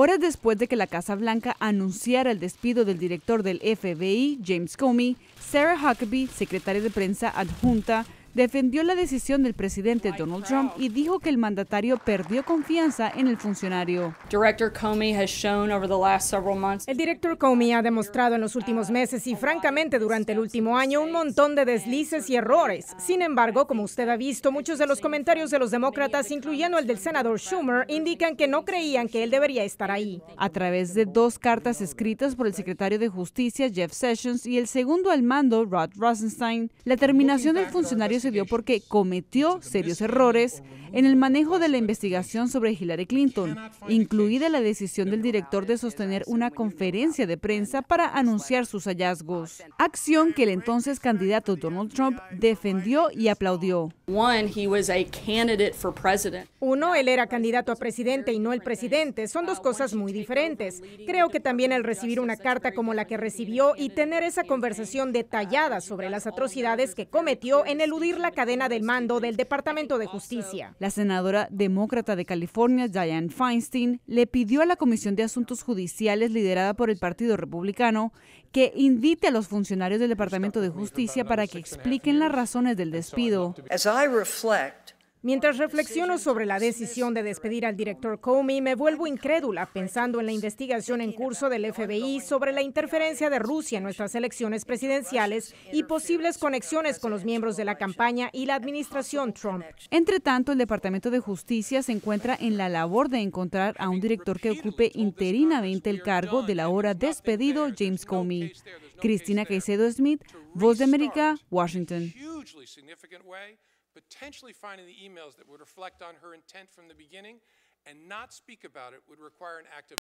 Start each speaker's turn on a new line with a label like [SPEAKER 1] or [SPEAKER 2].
[SPEAKER 1] horas después de que la Casa Blanca anunciara el despido del director del FBI, James Comey, Sarah Huckabee, secretaria de prensa adjunta defendió la decisión del presidente Donald Trump y dijo que el mandatario perdió confianza en el funcionario. El director Comey ha demostrado en los últimos
[SPEAKER 2] meses y francamente durante el último año un montón de deslices y errores. Sin embargo, como usted ha visto, muchos de los comentarios de los demócratas, incluyendo el del senador Schumer, indican que no creían
[SPEAKER 1] que él debería estar ahí. A través de dos cartas escritas por el secretario de Justicia Jeff Sessions y el segundo al mando Rod Rosenstein, la terminación del funcionario porque cometió serios errores en el manejo de la investigación sobre Hillary Clinton, incluida la decisión del director de sostener una conferencia de prensa para anunciar sus hallazgos, acción que el entonces candidato Donald Trump defendió y aplaudió.
[SPEAKER 2] Uno, él era candidato a presidente y no el presidente. Son dos cosas muy diferentes. Creo que también el recibir una carta como la que recibió y tener esa conversación detallada sobre las atrocidades que cometió en eludir la cadena del
[SPEAKER 1] mando del Departamento de Justicia. La senadora demócrata de California, DIANE Feinstein, le pidió a la Comisión de Asuntos Judiciales liderada por el Partido Republicano que invite a los funcionarios del Departamento de Justicia para que expliquen las razones del despido.
[SPEAKER 2] Mientras reflexiono sobre la decisión de despedir al director Comey, me vuelvo incrédula pensando en la investigación en curso del FBI sobre la interferencia de Rusia en nuestras elecciones presidenciales y posibles conexiones con los miembros de la campaña y la
[SPEAKER 1] administración Trump. Entre tanto, el Departamento de Justicia se encuentra en la labor de encontrar a un director que ocupe interinamente el cargo del ahora despedido James Comey. Cristina Caicedo Smith, Voz de América, Washington. hugely significant way, potentially finding the emails that would reflect on her intent from the beginning and not speak about it would require an act of